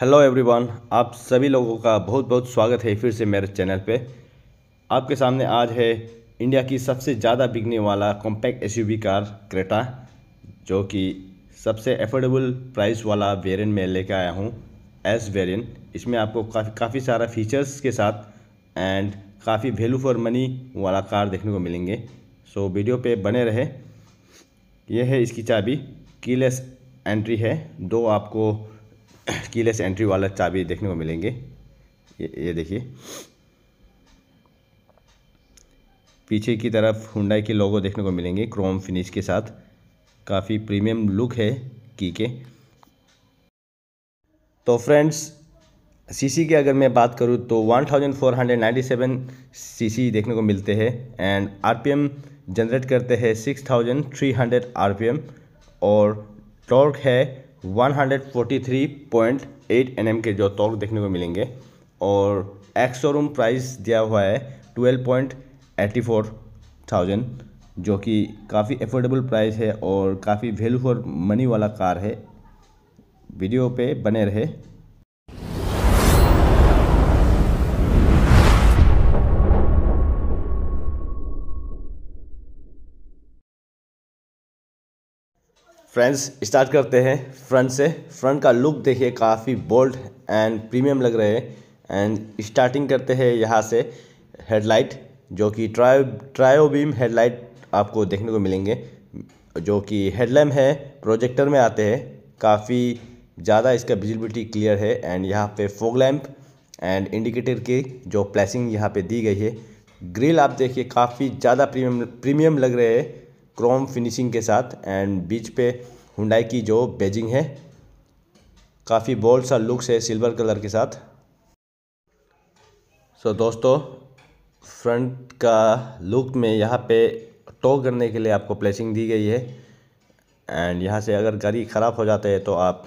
hello everyone आप सभी लोगों का बहुत बहुत स्वागत है फिर से मेरे चैनल पे आपके सामने आज है इंडिया की सबसे ज़्यादा बिकने वाला कॉम्पैक्ट एसयूवी कार क्रेटा जो कि सबसे एफोर्डेबल प्राइस वाला वेरिएंट में लेके आया हूँ एस वेरिएंट इसमें आपको काफ़ी काफ़ी सारा फीचर्स के साथ एंड काफ़ी वैल्यू फॉर मनी वाला कार देखने को मिलेंगे सो वीडियो पे बने रहे यह है इसकी चाबी कीलेस एंट्री है दो आपको कीलेस एंट्री वाला चाबी देखने को मिलेंगे ये ये देखिए पीछे की तरफ हुंडाई के लोगो देखने को मिलेंगे क्रोम फिनिश के साथ काफ़ी प्रीमियम लुक है की के तो फ्रेंड्स सीसी की अगर मैं बात करूँ तो 1497 सीसी देखने को मिलते हैं एंड आरपीएम जनरेट करते हैं 6300 आरपीएम और टॉर्क है 143.8 एनएम के जो टॉर्क देखने को मिलेंगे और एक्स शोरूम प्राइस दिया हुआ है ट्वेल्व पॉइंट फोर थाउजेंड जो कि काफ़ी अफोर्डेबल प्राइस है और काफ़ी वैल्यू फॉर मनी वाला कार है वीडियो पे बने रहे फ्रेंड्स स्टार्ट करते हैं फ्रंट से फ्रंट का लुक देखिए काफ़ी बोल्ड एंड प्रीमियम लग रहे हैं एंड स्टार्टिंग करते हैं यहाँ से हेडलाइट जो कि ट्रायो ट्रायोबीम हेडलाइट आपको देखने को मिलेंगे जो कि हेडलैम्प है प्रोजेक्टर में आते हैं काफ़ी ज़्यादा इसका विजिबिलिटी क्लियर है एंड यहाँ पे फोग लैम्प एंड इंडिकेटर की जो प्लेसिंग यहाँ पे दी गई है ग्रिल आप देखिए काफ़ी ज़्यादा प्रीमियम प्रीमियम लग रहे हैं क्रोम फिनिशिंग के साथ एंड बीच पे हुंडाई की जो बेजिंग है काफ़ी बोल्ड सा लुक्स है सिल्वर कलर के साथ सो so, दोस्तों फ्रंट का लुक में यहाँ पे टो करने के लिए आपको प्लेसिंग दी गई है एंड यहाँ से अगर गाड़ी ख़राब हो जाता है तो आप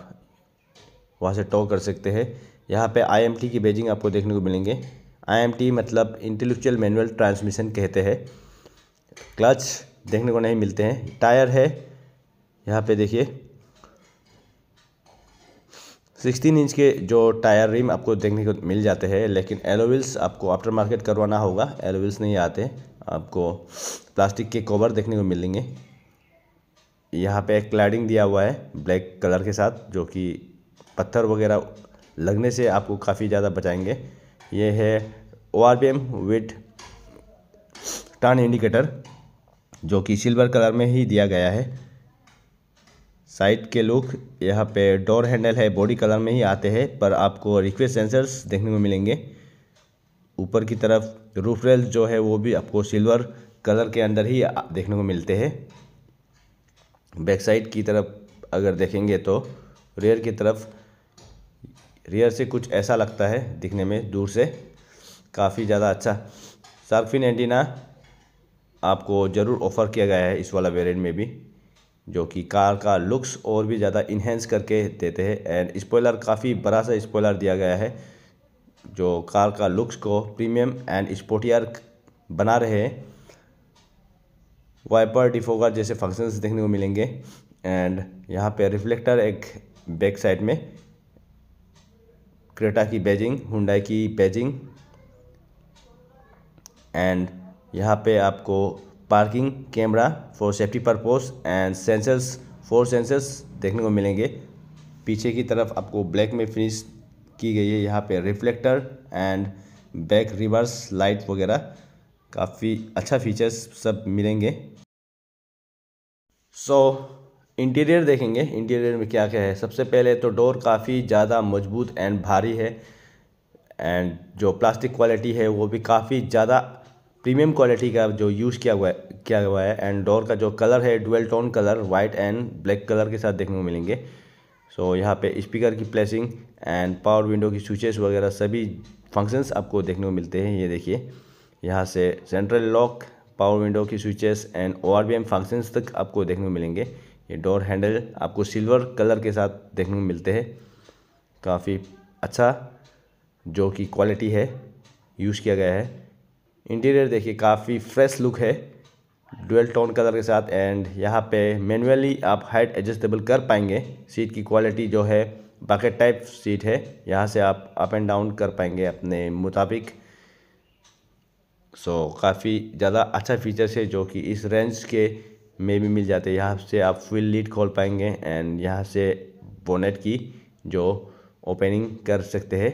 वहाँ से टो कर सकते हैं यहाँ पे आईएमटी की बेजिंग आपको देखने को मिलेंगे आईएमटी मतलब इंटेलेक्चुअल मैनुअल ट्रांसमिशन कहते हैं क्लच देखने को नहीं मिलते हैं टायर है यहाँ पे देखिए 16 इंच के जो टायर रिम आपको देखने को मिल जाते हैं लेकिन एलोविल्स आपको आफ्टर मार्केट करवाना होगा एलोविल्स नहीं आते आपको प्लास्टिक के कवर देखने को मिलेंगे यहाँ पे एक क्लैडिंग दिया हुआ है ब्लैक कलर के साथ जो कि पत्थर वगैरह लगने से आपको काफ़ी ज़्यादा बचाएंगे ये है O R P M with turn indicator जो कि सिल्वर कलर में ही दिया गया है साइड के लुक यहाँ पे डोर हैंडल है बॉडी कलर में ही आते हैं पर आपको रिक्वेस्ट सेंसर्स देखने को मिलेंगे ऊपर की तरफ रूफ रेल जो है वो भी आपको सिल्वर कलर के अंदर ही देखने को मिलते हैं बैक साइड की तरफ अगर देखेंगे तो रेयर की तरफ रेयर से कुछ ऐसा लगता है दिखने में दूर से काफ़ी ज़्यादा अच्छा सार्फिन एंटीना आपको ज़रूर ऑफ़र किया गया है इस वाला वेरिएंट में भी जो कि कार का लुक्स और भी ज़्यादा इन्हेंस करके देते हैं एंड स्पॉयलर काफ़ी बड़ा सा स्पॉयलर दिया गया है जो कार का लुक्स को प्रीमियम एंड स्पोर्टियर बना रहे हैं वाइपर डिफोगर जैसे फंक्शंस देखने को मिलेंगे एंड यहाँ पे रिफ्लेक्टर एक बैक साइड में क्रेटा की बैजिंग हुडाई की बैजिंग एंड यहाँ पे आपको parking camera for safety purpose and sensors four sensors देखने को मिलेंगे पीछे की तरफ आपको ब्लैक में फिनिश की गई है यहाँ पे reflector and back reverse light वगैरह काफ़ी अच्छा फीचर्स सब मिलेंगे सो so, इंटीरियर देखेंगे इंटीरियर में क्या क्या है सबसे पहले तो डोर काफ़ी ज़्यादा मजबूत एंड भारी है एंड जो प्लास्टिक क्वालिटी है वो भी काफ़ी ज़्यादा प्रीमियम क्वालिटी का जो यूज़ किया हुआ है किया हुआ है एंड डोर का जो कलर है dual tone colour white and black colour के साथ देखने को मिलेंगे सो so, यहाँ पे स्पीकर की प्लेसिंग एंड पावर विंडो की स्विचेस वगैरह सभी फंक्शंस आपको देखने को मिलते हैं ये देखिए यहाँ से सेंट्रल लॉक पावर विंडो की स्विचेस एंड ओ आर तक आपको देखने को मिलेंगे ये डोर हैंडल आपको सिल्वर कलर के साथ देखने को मिलते हैं काफ़ी अच्छा जो कि क्वालिटी है यूज़ किया गया है इंटीरियर देखिए काफ़ी फ्रेश लुक है डुअल टोन कलर के साथ एंड यहाँ पे मैनुअली आप हाइट एडजस्टेबल कर पाएंगे सीट की क्वालिटी जो है बाकेट टाइप सीट है यहाँ से आप अप एंड डाउन कर पाएंगे अपने मुताबिक सो so, काफ़ी ज़्यादा अच्छा फीचर्स है जो कि इस रेंज के में भी मिल जाते हैं यहाँ से आप फुल लीड खोल पाएंगे एंड यहाँ से बोनेट की जो ओपनिंग कर सकते हैं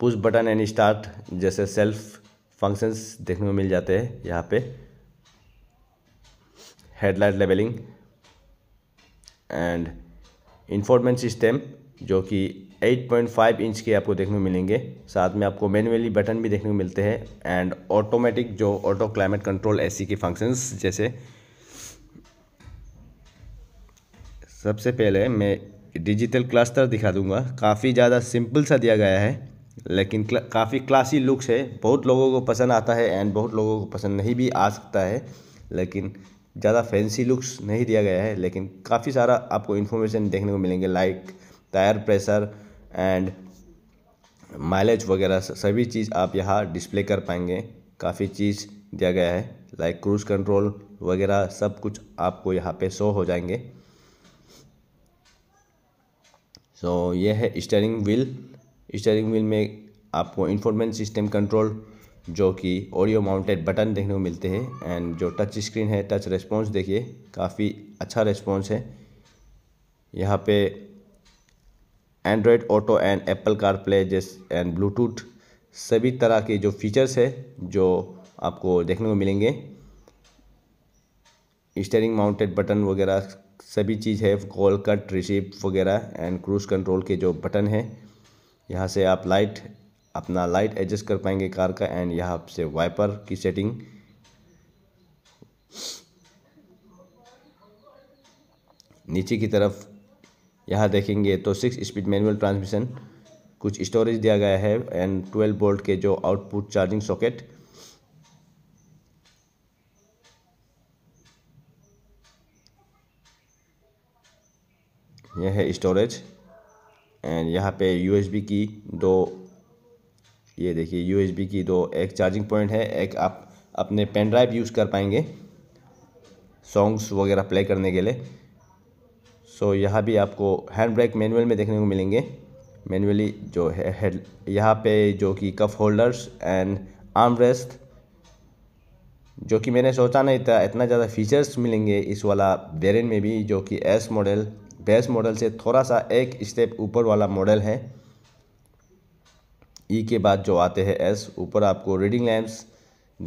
पुश बटन एंड स्टार्ट जैसे सेल्फ फंक्शंस देखने को मिल जाते हैं यहाँ पे headlight levelling and infotainment system जो कि 8.5 इंच के आपको देखने को मिलेंगे साथ में आपको मैनुअली बटन भी देखने को मिलते हैं एंड ऑटोमेटिक जो ऑटो क्लाइमेट कंट्रोल एसी के फंक्शंस जैसे सबसे पहले मैं डिजिटल क्लस्टर दिखा दूंगा काफ़ी ज़्यादा सिंपल सा दिया गया है लेकिन क्ला, काफ़ी क्लासी लुक्स है बहुत लोगों को पसंद आता है एंड बहुत लोगों को पसंद नहीं भी आ सकता है लेकिन ज़्यादा फैंसी लुक्स नहीं दिया गया है लेकिन काफ़ी सारा आपको इन्फॉर्मेशन देखने को मिलेंगे like tyre pressure and mileage वगैरह सभी चीज़ आप यहाँ डिस्प्ले कर पाएंगे काफ़ी चीज़ दिया गया है लाइक क्रूज़ कंट्रोल वगैरह सब कुछ आपको यहाँ पे शो हो जाएंगे सो so, यह है स्टेयरिंग व्हील स्टेयरिंग व्हील में आपको इन्फॉर्मेंट सिस्टम कंट्रोल जो कि ऑडियो माउंटेड बटन देखने को मिलते हैं एंड जो टच स्क्रीन है टच रेस्पॉन्स देखिए काफ़ी अच्छा रेस्पॉन्स है यहाँ पे Android auto and Apple car play जिस एंड ब्लूटूथ सभी तरह के जो फीचर्स है जो आपको देखने को मिलेंगे स्टेयरिंग माउंटेड बटन वगैरह सभी चीज़ है कॉल कट रिसीव वगैरह एंड क्रूज कंट्रोल के जो बटन है यहाँ से आप लाइट अपना लाइट एडजस्ट कर पाएंगे कार का एंड यहाँ से वाइपर की सेटिंग नीचे की तरफ यहाँ देखेंगे तो सिक्स स्पीड मैनुअल ट्रांसमिशन कुछ स्टोरेज दिया गया है एंड ट्वेल्व बोल्ट के जो आउटपुट चार्जिंग सॉकेट यह है स्टोरेज एंड यहाँ पे यूएसबी की दो ये देखिए यूएसबी की दो एक चार्जिंग पॉइंट है एक आप अपने पेन ड्राइव यूज़ कर पाएंगे सॉन्ग्स वगैरह प्ले करने के लिए सो so, यहाँ भी आपको हैंड ब्रेक मैनुअल में देखने को मिलेंगे मैनुअली जो है यहाँ पे जो कि cup holders and arm rest जो कि मैंने सोचा नहीं था इतना ज़्यादा फीचर्स मिलेंगे इस वाला वेरिएंट में भी जो कि एस मॉडल बेस मॉडल से थोड़ा सा एक स्टेप ऊपर वाला मॉडल है ई e के बाद जो आते हैं एस ऊपर आपको रीडिंग लैम्प्स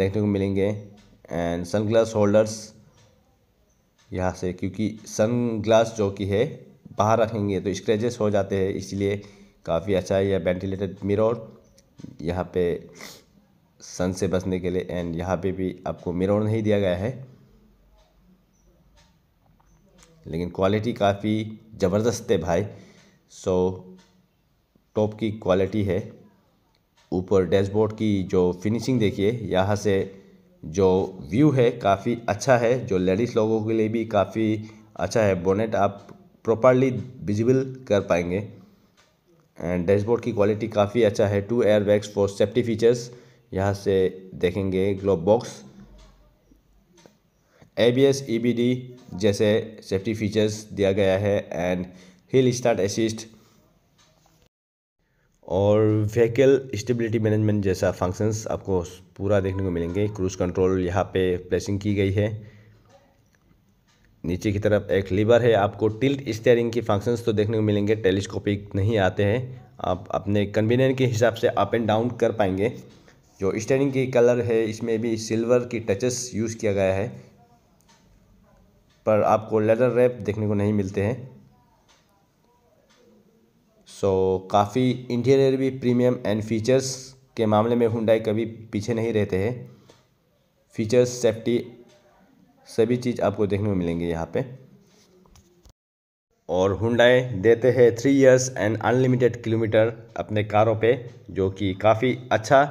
देखने को मिलेंगे एंड सनग्लास होल्डर्स यहाँ से क्योंकि सनग्लास जो कि है बाहर रखेंगे तो स्क्रेचेस हो जाते हैं इसलिए काफ़ी अच्छा है यह वेंटिलेटेड मिरर यहाँ पे सन से बचने के लिए एंड यहाँ पे भी आपको मिरर नहीं दिया गया है लेकिन क्वालिटी काफ़ी ज़बरदस्त है भाई सो टॉप की क्वालिटी है ऊपर डैशबोर्ड की जो फिनिशिंग देखिए यहाँ से जो व्यू है काफ़ी अच्छा है जो लेडीज़ लोगों के लिए भी काफ़ी अच्छा है बोनेट आप प्रॉपरली विजिबल कर पाएंगे एंड डैशबोर्ड की क्वालिटी काफ़ी अच्छा है two air bags for safety features यहाँ से देखेंगे glove box ABS EBD e जैसे सेफ्टी फीचर्स दिया गया है एंड हिल स्टार्ट असिस्ट और व्हीकल स्टेबिलिटी मैनेजमेंट जैसा फंक्शंस आपको पूरा देखने को मिलेंगे क्रूज कंट्रोल यहाँ पे प्लेसिंग की गई है नीचे की तरफ एक लीवर है आपको टिल्ट स्टेयरिंग की फंक्शंस तो देखने को मिलेंगे टेलीस्कोपिक नहीं आते हैं आप अपने कन्वीनियंट के हिसाब से अप एंड डाउन कर पाएंगे जो स्टेयरिंग की कलर है इसमें भी सिल्वर की टचेस यूज़ किया गया है पर आपको लेदर रैप देखने को नहीं मिलते हैं सो so, काफ़ी इंटीरियर भी प्रीमियम एंड फीचर्स के मामले में हुंडाई कभी पीछे नहीं रहते हैं फीचर्स सेफ्टी सभी चीज़ आपको देखने को मिलेंगे यहाँ पे और हुंडाई देते हैं three years and unlimited kilometre अपने कारों पे जो कि काफ़ी अच्छा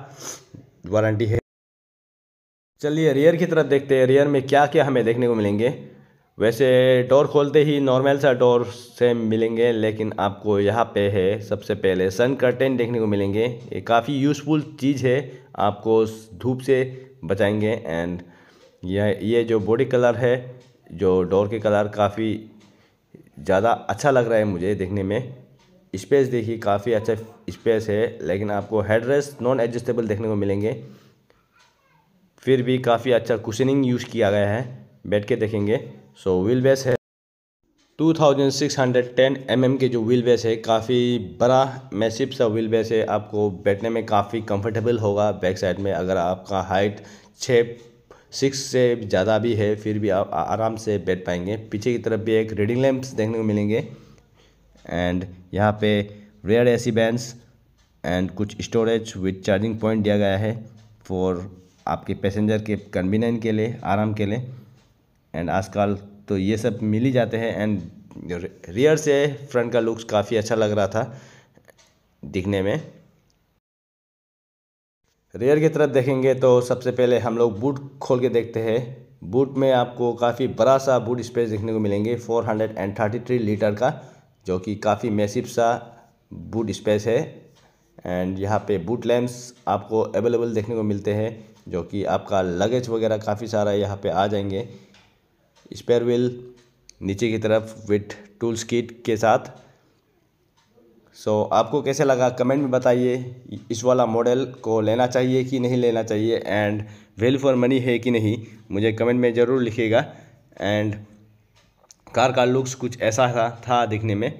वारंटी है चलिए रियर की तरफ देखते हैं रियर में क्या क्या हमें देखने को मिलेंगे वैसे डोर खोलते ही नॉर्मल सा डोर से मिलेंगे लेकिन आपको यहाँ पे है सबसे पहले सन कर्टेन देखने को मिलेंगे ये काफ़ी यूज़फुल चीज़ है आपको धूप से बचाएंगे एंड यह ये जो बॉडी कलर है जो डोर के कलर काफ़ी ज़्यादा अच्छा लग रहा है मुझे देखने में स्पेस देखिए काफ़ी अच्छा स्पेस है लेकिन आपको हेडरेस्ट नॉन एडजस्टेबल देखने को मिलेंगे फिर भी काफ़ी अच्छा कुशनिंग यूज़ किया गया है बैठ के देखेंगे सो व्हील बेस है 2610 mm के जो व्हील बेस है काफ़ी बड़ा मैसिव सा व्हील बेस है आपको बैठने में काफ़ी कंफर्टेबल होगा बैक साइड में अगर आपका हाइट छः सिक्स से ज़्यादा भी है फिर भी आप आराम से बैठ पाएंगे पीछे की तरफ भी एक रीडिंग लैम्प देखने को मिलेंगे एंड यहाँ पे rear A C vents and कुछ स्टोरेज विथ चार्जिंग पॉइंट दिया गया है फॉर आपके पैसेंजर के कन्वीनियंट के लिए आराम के लिए एंड आजकल तो ये सब मिल ही जाते हैं एंड रियर से फ्रंट का लुक्स काफ़ी अच्छा लग रहा था दिखने में रेयर की तरफ देखेंगे तो सबसे पहले हम लोग बूट खोल के देखते हैं बूट में आपको काफ़ी बड़ा सा बूट स्पेस देखने को मिलेंगे 433 लीटर का जो कि काफ़ी मैसिव सा बूट स्पेस है एंड यहाँ पे बूट लैम्प्स आपको अवेलेबल देखने को मिलते हैं जो कि आपका लगेज वगैरह काफ़ी सारा यहाँ पे आ जाएंगे स्पेयर व्हील नीचे की तरफ विथ टूल्स किट के साथ सो so, आपको कैसे लगा कमेंट में बताइए इस वाला मॉडल को लेना चाहिए कि नहीं लेना चाहिए एंड वेल फॉर मनी है कि नहीं मुझे कमेंट में ज़रूर लिखिएगा एंड कार का लुक्स कुछ ऐसा था, था दिखने में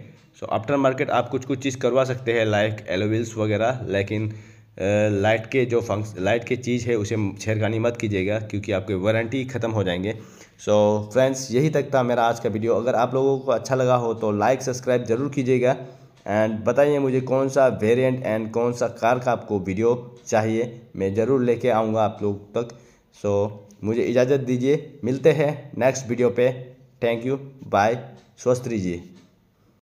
सो आफ्टर मार्केट आप कुछ कुछ चीज़ करवा सकते हैं लाइक एलोविल्स वगैरह लेकिन लाइट के जो फंक्स लाइट के चीज़ है उसे छेड़खानी मत कीजिएगा क्योंकि आपके वारंटी ख़त्म हो जाएंगे सो so, फ्रेंड्स यही तक था मेरा आज का वीडियो अगर आप लोगों को अच्छा लगा हो तो लाइक सब्सक्राइब ज़रूर कीजिएगा एंड बताइए मुझे कौन सा वेरिएंट एंड कौन सा कार का आपको वीडियो चाहिए मैं ज़रूर लेके आऊँगा आप लोग तक सो so, मुझे इजाज़त दीजिए मिलते हैं नेक्स्ट वीडियो पे थैंक यू बाय स्वस्थ रहिए